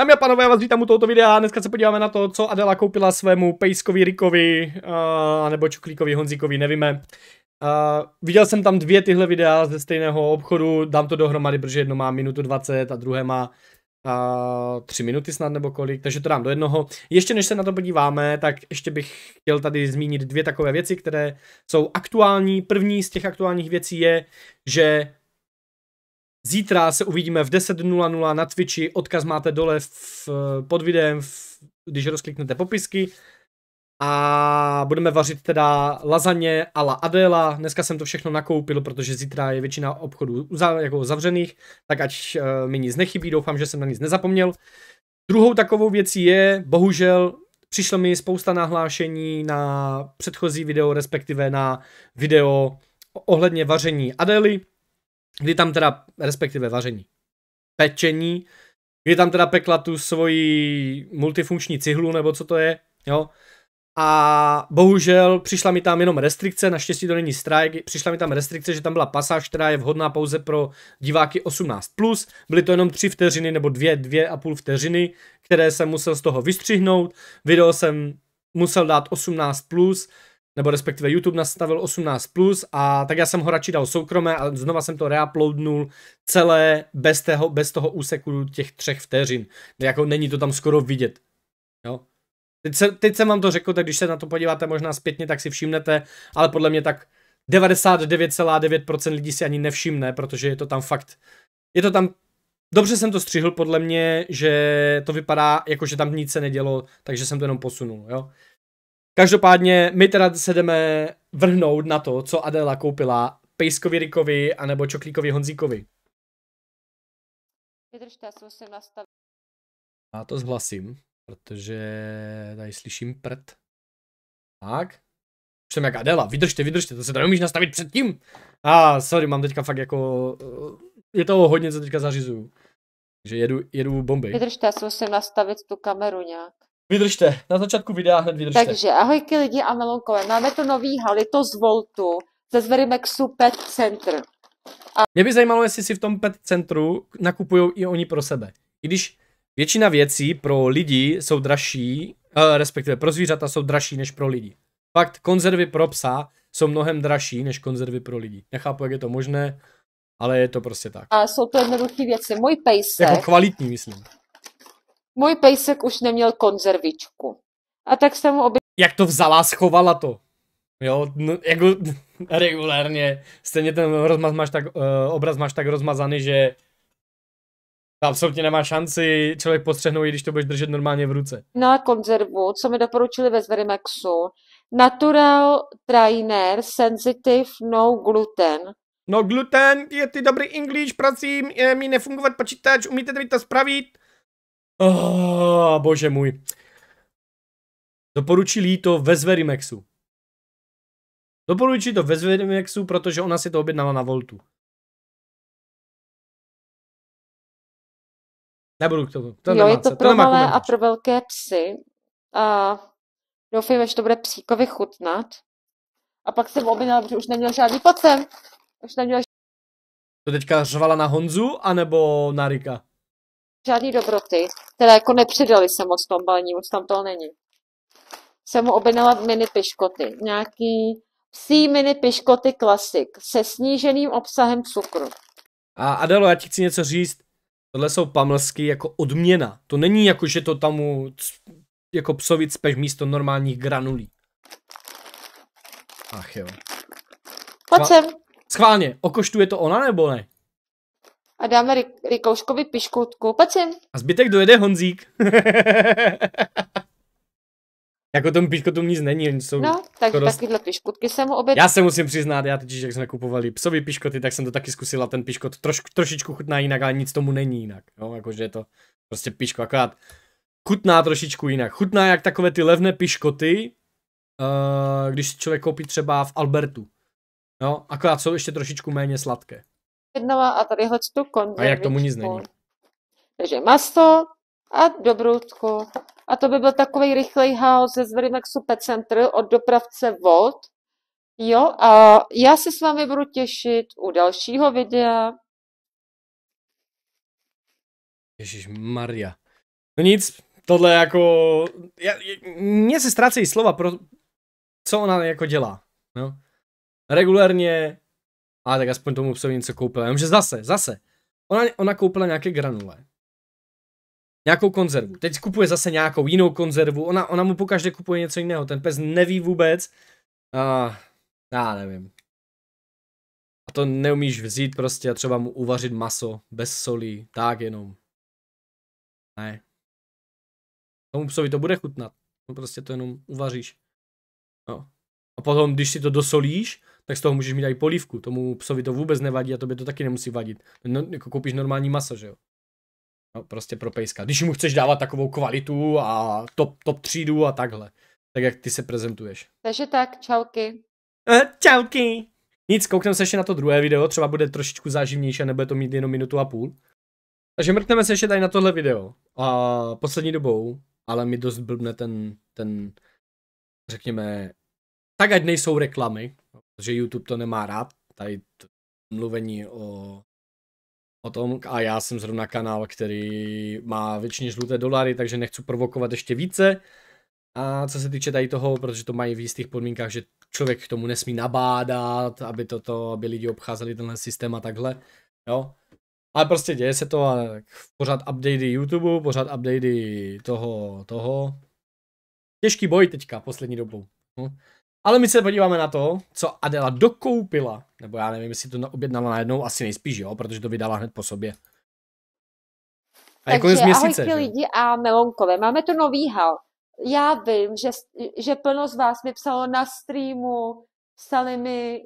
Dámy a pánové, já vás vítám u tohoto videa. Dneska se podíváme na to, co Adela koupila svému Pejskovi Rikovi, uh, eh, nebo Čuklíkovi Honzíkovi, nevíme. Uh, viděl jsem tam dvě tyhle videa ze stejného obchodu, dám to dohromady, protože jedno má minutu 20 a druhé má uh, eh, 3 minuty snad nebo kolik, takže to dám do jednoho. Ještě než se na to podíváme, tak ještě bych chtěl tady zmínit dvě takové věci, které jsou aktuální. První z těch aktuálních věcí je, že Zítra se uvidíme v 10.00 na Twitchi, odkaz máte dole v, pod videem, v, když rozkliknete popisky. A budeme vařit teda lazaně a la Adela. Dneska jsem to všechno nakoupil, protože zítra je většina obchodů uzav, jako zavřených, tak ať eh, mi nic nechybí, doufám, že jsem na nic nezapomněl. Druhou takovou věcí je, bohužel, přišlo mi spousta nahlášení na předchozí video, respektive na video ohledně vaření Adely kdy tam teda, respektive vaření, pečení, kdy tam teda pekla tu svoji multifunkční cihlu, nebo co to je, jo. A bohužel přišla mi tam jenom restrikce, naštěstí to není strike, přišla mi tam restrikce, že tam byla pasáž, která je vhodná pouze pro diváky 18+, byly to jenom 3 vteřiny nebo 2, 2 a půl vteřiny, které jsem musel z toho vystřihnout, video jsem musel dát 18+, plus nebo respektive YouTube nastavil 18+, plus a tak já jsem ho radši dal soukromé a znova jsem to reuploadnul celé bez, tého, bez toho úseku těch třech vteřin. Jako není to tam skoro vidět. Jo? Teď, se, teď jsem vám to řekl, tak když se na to podíváte možná zpětně, tak si všimnete, ale podle mě tak 99,9% lidí si ani nevšimne, protože je to tam fakt, je to tam Dobře jsem to střihl podle mě, že to vypadá jako, že tam nic se nedělo, takže jsem to jenom posunul, jo. Každopádně my teda se jdeme vrhnout na to, co Adela koupila Pejskovi Rikovi anebo Čoklíkovi Honzíkovi. Vydržte, já jsem musím nastavit. Já to zhlasím, protože tady slyším prd. Tak. Už jsem jak Adela, vydržte, vydržte, to se tady umíš nastavit předtím. A ah, sorry, mám teďka fakt jako... Eh, je toho hodně, co teďka zařizuju. Takže jedu, jedu bomby. Vydržte, já jsem musím nastavit tu kameru nějak. Vydržte, na začátku videa hned vydržte. Takže ahojky lidi a melonkové, máme tu nový halito z Voltu ze Zverimexu Pet Center. A... Mě by zajímalo, jestli si v tom Pet Centru nakupují i oni pro sebe. I když většina věcí pro lidi jsou dražší, eh, respektive pro zvířata jsou dražší než pro lidi. Fakt, konzervy pro psa jsou mnohem dražší než konzervy pro lidi. Nechápu, jak je to možné, ale je to prostě tak. A jsou to jednoduché věci. Můj pejsek... Jako kvalitní, myslím. Můj pejsek už neměl konzervičku. A tak jsem mu obě. Jak to vzala, schovala to. Jo, no, jako regulárně. Stejně ten rozmaz máš tak, uh, obraz máš tak rozmazaný, že absolutně nemá šanci člověk postřehnout, i když to budeš držet normálně v ruce. Na konzervu, co mi doporučili ve Zverimaxu, Natural Trainer Sensitive No Gluten. No gluten je ty dobrý English, prosím, je mi nefungovat počítač, umíte mi to spravit? Oh, bože můj. Doporučili to ve Zverimexu. Doporučí to ve Zverimexu, protože ona si to objednala na Voltu. Nebudu k tomu. To jo, je to se. pro to malé a pro velké psy. A doufejme, že to bude psíkovi chutnat. A pak jsem objednala, protože už neměl žádný pocem. Už neměl žádný... To teďka řvala na Honzu, anebo na Rika? žádný dobroty, které jako nepřidali se moc tom balení, moc tam toho není. Jsem mu objednala mini piškoty, nějaký psí mini piškoty klasik se sníženým obsahem cukru. A Adelo, já ti chci něco říct. Tohle jsou pamlsky jako odměna. To není jako, že to tam jako psovi cpeš místo normálních granulí. Ach jo. Pojď sem. Schválně, okoštuje to ona nebo ne? a dáme Ry- Rykouškovi piškutku. Pacin. A zbytek dojede Honzík. jako tomu piškotům nic není, oni jsou... No, takže dost... takovýhle piškutky jsem mu objedná. Já se musím přiznat, já totiž, jak jsme kupovali psovi piškoty, tak jsem to taky zkusila, ten piškot troš, trošičku chutná jinak, ale nic tomu není jinak. No, jakože je to prostě piško, akorát chutná trošičku jinak. Chutná jak takové ty levné piškoty, uh, když člověk koupí třeba v Albertu. No, akorát jsou ještě trošičku méně sladké jednala a tadyhle tu konzervičku. A jak tomu nic není. Takže maso a dobrutku. A to by byl takový rychlej house, ze Zverimexu Pet Center od dopravce Volt. Jo, a já se s vámi budu těšit u dalšího videa. Ježíš Maria. No nic, tohle jako... Já, mě se ztrácejí slova pro co ona jako dělá. No. Regulérně a tak aspoň tomu psovi něco koupila. Jenomže zase, zase. Ona, ona koupila nějaké granule. Nějakou konzervu. Teď kupuje zase nějakou jinou konzervu. Ona, ona mu pokaždé kupuje něco jiného. Ten pes neví vůbec. A já nevím. A to neumíš vzít prostě a třeba mu uvařit maso bez solí. Tak jenom. Ne. Tomu psovi to bude chutnat. No prostě to jenom uvaříš. No. A potom, když si to dosolíš, tak z toho můžeš mít i polívku. Tomu psovi to vůbec nevadí a tobě to taky nemusí vadit. No, jako koupíš normální maso, že jo? No, prostě pro pejska. Když mu chceš dávat takovou kvalitu a top, top třídu a takhle. Tak jak ty se prezentuješ. Takže tak, čauky. Eh, čauky. Nic, koukneme se ještě na to druhé video, třeba bude trošičku záživnější a nebude to mít jenom minutu a půl. Takže mrkneme se ještě tady na tohle video. A poslední dobou, ale mi dost blbne ten, ten, řekněme, tak ať nejsou reklamy, protože YouTube to nemá rád, tady to mluvení o, o tom a já jsem zrovna kanál, který má většině žluté dolary, takže nechci provokovat ještě více. A co se týče tady toho, protože to mají v jistých podmínkách, že člověk k tomu nesmí nabádat, aby toto, aby lidi obcházeli tenhle systém a takhle, jo. Ale prostě děje se to a pořád updatey YouTube, pořád updatey toho, toho. Těžký boj teďka, poslední dobou. Hm. Ale my se podíváme na to, co Adela dokoupila. Nebo já nevím, jestli to objednala najednou, asi nejspíš, jo, protože to vydala hned po sobě. A jako je z měsíce, ahojky že? lidi a melonkové, máme to nový hal. Já vím, že, že plno z vás mi psalo na streamu, psali mi,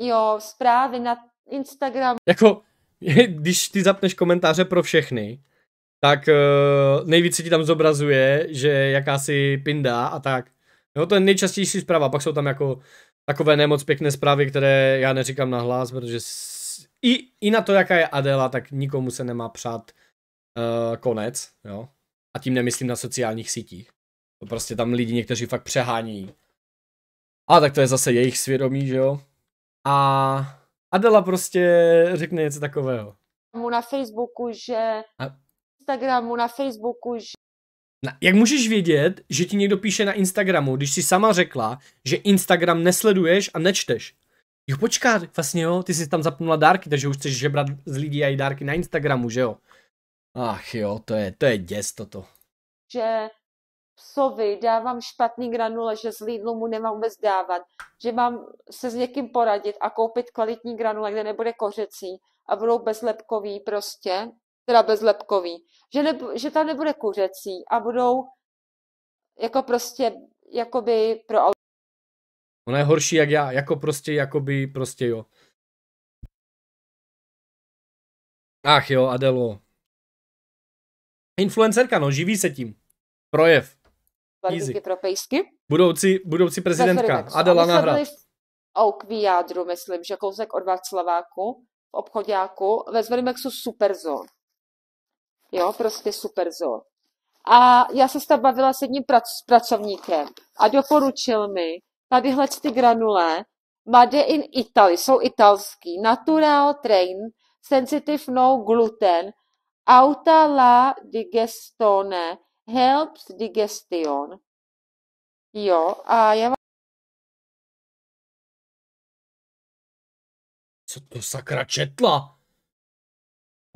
jo, zprávy na Instagram. Jako, když ty zapneš komentáře pro všechny, tak uh, nejvíc se ti tam zobrazuje, že jakási pinda a tak. Jo, to je nejčastější zpráva, pak jsou tam jako takové nemoc pěkné zprávy, které já neříkám na hlas, protože s... i, i na to, jaká je Adela, tak nikomu se nemá přát uh, konec, jo. A tím nemyslím na sociálních sítích. To prostě tam lidi někteří fakt přehání. A tak to je zase jejich svědomí, že jo. A Adela prostě řekne něco takového. Mu na Facebooku, že... A... Instagramu, na Facebooku, že... Na, jak můžeš vědět, že ti někdo píše na Instagramu, když si sama řekla, že Instagram nesleduješ a nečteš? Jo, počkat, vlastně jo, ty jsi tam zapnula dárky, takže už chceš žebrat z lidí a i dárky na Instagramu, že jo? Ach jo, to je, to je děs toto. Že psovi dávám špatný granule, že z Lidlu mu nemám vůbec dávat, že mám se s někým poradit a koupit kvalitní granule, kde nebude kořecí a budou bezlepkový prostě teda bezlepkový, že, ne, že tam nebude kuřecí a budou jako prostě, jakoby pro auto. Ona je horší jak já, jako prostě, jakoby, prostě jo. Ach jo, Adelo. Influencerka, no, živí se tím. Projev. Easy. pro pejsky. Budoucí, budoucí prezidentka, Adela nahra Oak v jádru, myslím, že kousek od Václaváku, v obchodáku, ve Zverimexu Superzone. Jo, prostě super zoo. A já se s tam bavila s jedním prac, pracovníkem a doporučil mi, tadyhle ty granule, Made in Italy, jsou italský, Natural Train, Sensitive No Gluten, Auta la digestone, Helps Digestion. Jo, a já vám... Co to sakra četla?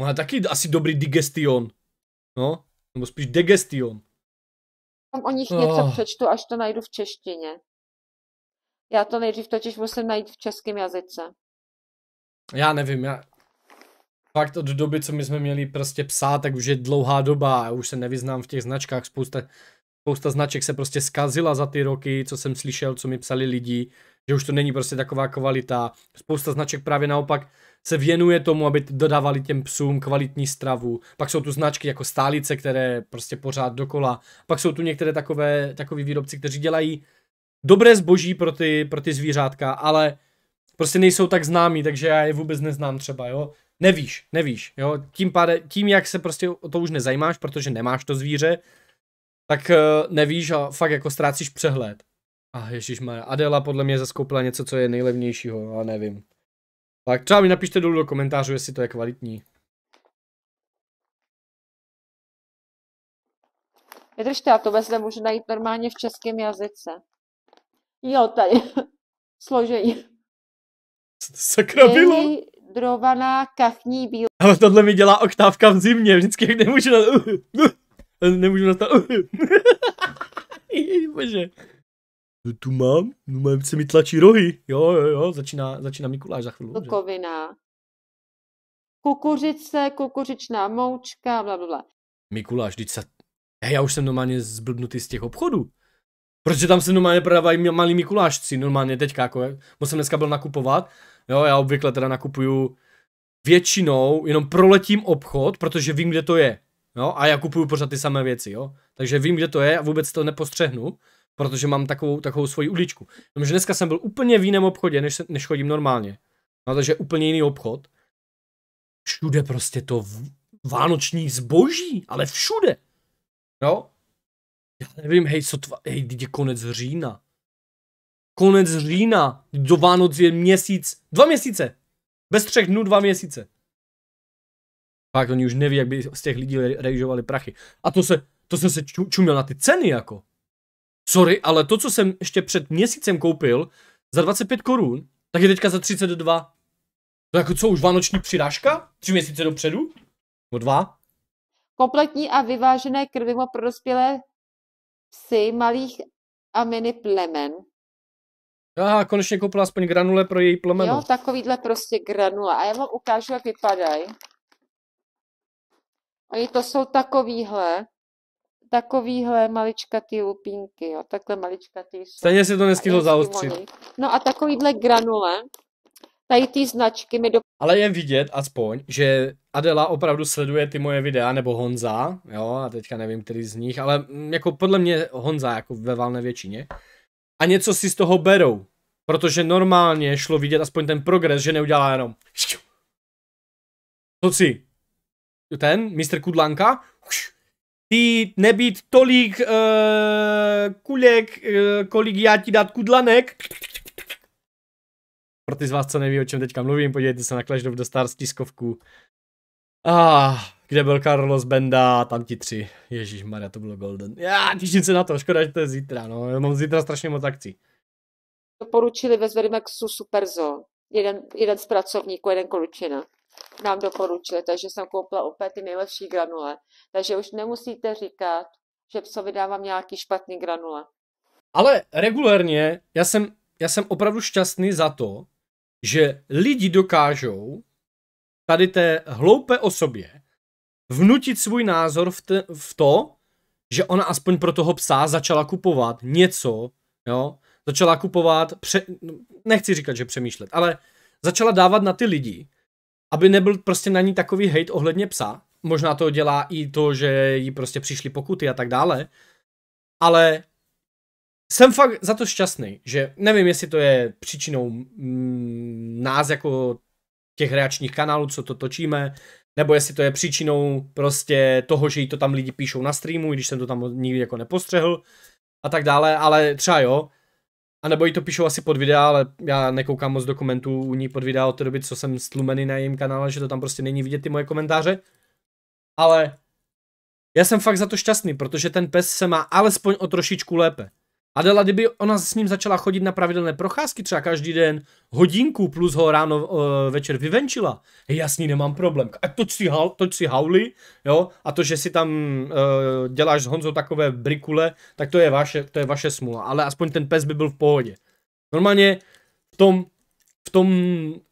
Má taky asi dobrý digestion. No, nebo spíš digestion. Tam o nich oh. něco přečtu, až to najdu v češtině. Já to nejdřív totiž musím najít v českém jazyce. Já nevím, já... Fakt od doby, co my jsme měli prostě psát, tak už je dlouhá doba a už se nevyznám v těch značkách. Spousta spousta značek se prostě skazila za ty roky, co jsem slyšel, co mi psali lidi, že už to není prostě taková kvalita. Spousta značek právě naopak se věnuje tomu, aby dodávali těm psům kvalitní stravu. Pak jsou tu značky jako stálice, které prostě pořád dokola. Pak jsou tu některé takové, takový výrobci, kteří dělají dobré zboží pro ty, pro ty zvířátka, ale prostě nejsou tak známí, takže já je vůbec neznám třeba, jo. Nevíš, nevíš, jo. Tím, páde, tím jak se prostě o to už nezajímáš, protože nemáš to zvíře, tak eh, nevíš a fakt jako ztrácíš přehled. A ježíš Adela podle mě zaskoupila něco, co je nejlevnějšího, a nevím. Tak třeba mi napište dolů do komentářů, jestli to je kvalitní. Vydržte, já to vůbec nemůžu najít normálně v českém jazyce. Jo, tady. Složení. Sakra bylo. Drovaná kachní bílá. Ale tohle mi dělá oktávka v zimě, vždycky nemůžu... Na... nemůžu dostat. Bože. No tu mám, no mám, se mi tlačí rohy. Jo, jo, jo, začíná, začíná Mikuláš za chvíli. Kukovina. Kukuřice, kukuřičná moučka, bla, bla, bla. Mikuláš, teď se... já už jsem normálně zblbnutý z těch obchodů. Protože tam se normálně prodávají malí Mikulášci, normálně teďka, jako moc jsem dneska byl nakupovat, jo, já obvykle teda nakupuju většinou, jenom proletím obchod, protože vím, kde to je. Jo, a já kupuju pořád ty samé věci, jo. Takže vím, kde to je a vůbec to nepostřehnu, protože mám takovou, takovou svoji uličku. Protože dneska jsem byl úplně v jiném obchodě, než, se, než chodím normálně. No, takže úplně jiný obchod. Všude prostě to v... vánoční zboží, ale všude. Jo? Já nevím, hej, co tva, hej, je konec října. Konec října, do Vánoc je měsíc, dva měsíce. Bez třech dnů dva měsíce. Pak oni už neví, jak by z těch lidí rejžovali prachy. A to se, to jsem se čuměl na ty ceny, jako. Sorry, ale to, co jsem ještě před měsícem koupil za 25 korun, tak je teďka za 32. To jako co, už vánoční přirážka? Tři měsíce dopředu? Nebo dva? Kompletní a vyvážené krvivo pro dospělé psy malých a mini plemen. Já konečně koupila aspoň granule pro její plemeno. Jo, takovýhle prostě granule. A já vám ukážu, jak vypadají. A i to jsou takovýhle, takovýhle maličkatý lupínky, jo, takhle maličkatý. Stejně si to nestihlo zaostřit. No a takovýhle granule, tady ty značky mi do... Ale je vidět aspoň, že Adela opravdu sleduje ty moje videa, nebo Honza, jo, a teďka nevím, který z nich, ale mm, jako podle mě Honza, jako ve valné většině. A něco si z toho berou, protože normálně šlo vidět aspoň ten progres, že neudělá jenom... Co si? ten, mistr Kudlanka, ty nebýt tolik uh, kulek, uh, kolik já ti dát kudlanek. Pro ty z vás, co neví, o čem teďka mluvím, podívejte se na Clash of the Stars tiskovku. Ah, kde byl Carlos Benda, tam ti tři. Ježíš Maria, to bylo golden. Já těším se na to, škoda, že to je zítra, no. Já mám zítra strašně moc akcí. Doporučili ve Zverimaxu Superzo. Jeden, jeden z pracovníků, jeden Kolučina nám doporučili, takže jsem koupila úplně ty nejlepší granule. Takže už nemusíte říkat, že psovi dávám nějaký špatný granule. Ale regulérně, já jsem, já jsem opravdu šťastný za to, že lidi dokážou tady té hloupé osobě vnutit svůj názor v, te, v to, že ona aspoň pro toho psa začala kupovat něco, jo, začala kupovat, pře, nechci říkat, že přemýšlet, ale začala dávat na ty lidi, aby nebyl prostě na ní takový hate ohledně psa. Možná to dělá i to, že jí prostě přišly pokuty a tak dále. Ale jsem fakt za to šťastný, že nevím, jestli to je příčinou mm, nás jako těch reačních kanálů, co to točíme, nebo jestli to je příčinou prostě toho, že jí to tam lidi píšou na streamu, i když jsem to tam nikdy jako nepostřehl a tak dále, ale třeba jo, a nebo jí to píšou asi pod videa, ale já nekoukám moc dokumentů u ní pod videa od té doby, co jsem stlumený na jejím kanále, že to tam prostě není vidět ty moje komentáře. Ale já jsem fakt za to šťastný, protože ten pes se má alespoň o trošičku lépe. Adela, kdyby ona s ním začala chodit na pravidelné procházky, třeba každý den hodinku, plus ho ráno e, večer vyvenčila, ní nemám problém. A toč si, hal, toč si hauli, jo, a to, že si tam e, děláš s Honzou takové brikule, tak to je, vaše, to je vaše smula, ale aspoň ten pes by byl v pohodě. Normálně v tom, v tom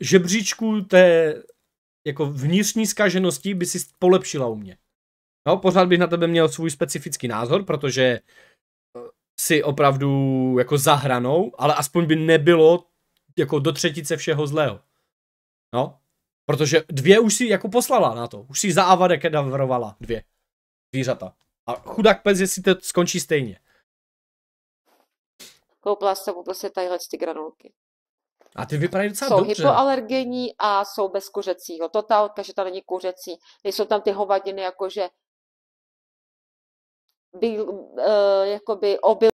žebříčku té jako vnitřní zkaženosti by si polepšila u mě. No, pořád bych na tebe měl svůj specifický názor, protože si opravdu jako zahranou, ale aspoň by nebylo jako do třetice všeho zlého. No, protože dvě už si jako poslala na to. Už si za Avade kedavrovala dvě zvířata. A chudák pes, jestli to skončí stejně. Koupila jsem prostě tadyhle ty granulky. A ty vypadají docela jsou dobře. Jsou hypoalergenní a jsou bez kuřecího. Totálka, že to není kuřecí. Nejsou tam ty hovadiny, jakože byl, uh, eh, jakoby obil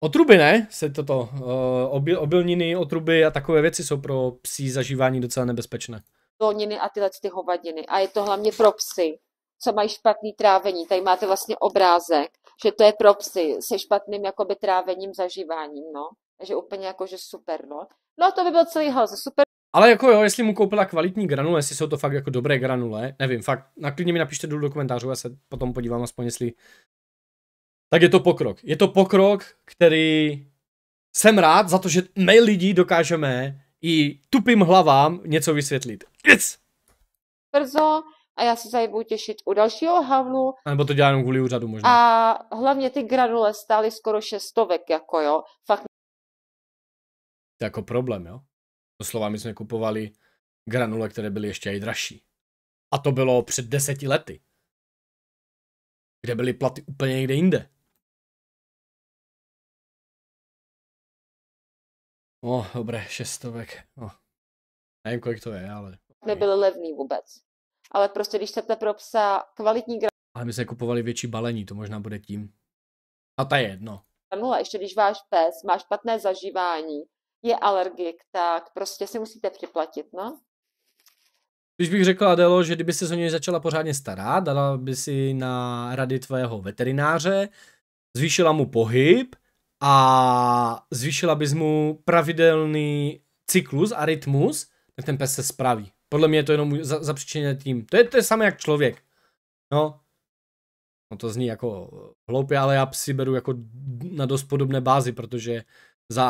Otruby ne, se toto, uh, eh, obil, obilniny, otruby a takové věci jsou pro psí zažívání docela nebezpečné. Doniny a tyhle ty hovadiny. A je to hlavně pro psy, co mají špatný trávení. Tady máte vlastně obrázek, že to je pro psy se špatným jakoby trávením, zažíváním, no. Takže úplně jako, že super, no. No to by byl celý house, super. Ale jako jo, jestli mu koupila kvalitní granule, jestli jsou to fakt jako dobré granule, nevím, fakt, naklidně mi napište do komentářů, já se potom podívám aspoň, jestli tak je to pokrok. Je to pokrok, který jsem rád za to, že my lidi dokážeme i tupým hlavám něco vysvětlit. Yes! Brzo a já se tady budu těšit u dalšího havlu. A nebo to dělá jenom kvůli úřadu možná. A hlavně ty granule stály skoro šestovek, jako jo. Fakt. To je jako problém, jo. Doslova my jsme kupovali granule, které byly ještě i dražší. A to bylo před deseti lety. Kde byly platy úplně někde jinde. No, dobré, šestovek. No. Nevím, kolik to je, ale... Nebyl levný vůbec. Ale prostě, když chcete pro psa kvalitní gra... Ale my jsme kupovali větší balení, to možná bude tím. A ta je jedno. Granule, ještě když váš pes má špatné zažívání, je alergik, tak prostě si musíte připlatit, no. Když bych řekla Adelo, že kdyby se o něj začala pořádně starat, dala by si na rady tvého veterináře, zvýšila mu pohyb, a zvýšila bys mu pravidelný cyklus a rytmus, tak ten pes se spraví. Podle mě je to jenom za, příčině tím. To je to je samé jak člověk. No, no to zní jako hloupě, ale já psi beru jako na dost podobné bázi, protože za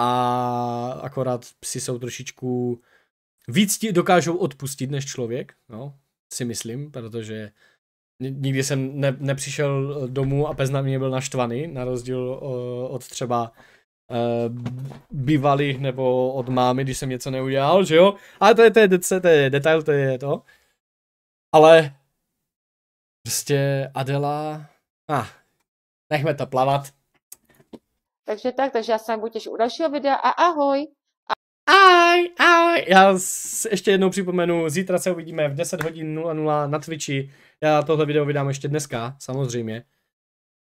akorát psi jsou trošičku víc ti dokážou odpustit než člověk, no, si myslím, protože nikdy jsem ne, nepřišel domů a pes na mě byl naštvaný, na rozdíl od třeba eh, bývalých nebo od mámy, když jsem něco neudělal, že jo? Ale to je, to je, to je detail, to je to. Ale prostě Adela, ah, nechme to plavat. Takže tak, takže já se budu těšit u dalšího videa a ahoj. Ahoj. ahoj. Já ještě jednou připomenu, zítra se uvidíme v 10 hodin 00 na Twitchi. Já tohle video vydám ještě dneska, samozřejmě.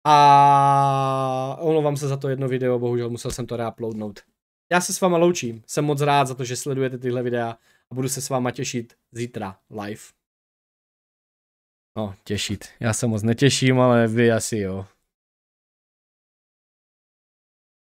A omlouvám se za to jedno video, bohužel musel jsem to reuploadnout. Já se s váma loučím, jsem moc rád za to, že sledujete tyhle videa a budu se s váma těšit zítra live. No, těšit. Já se moc netěším, ale vy asi jo.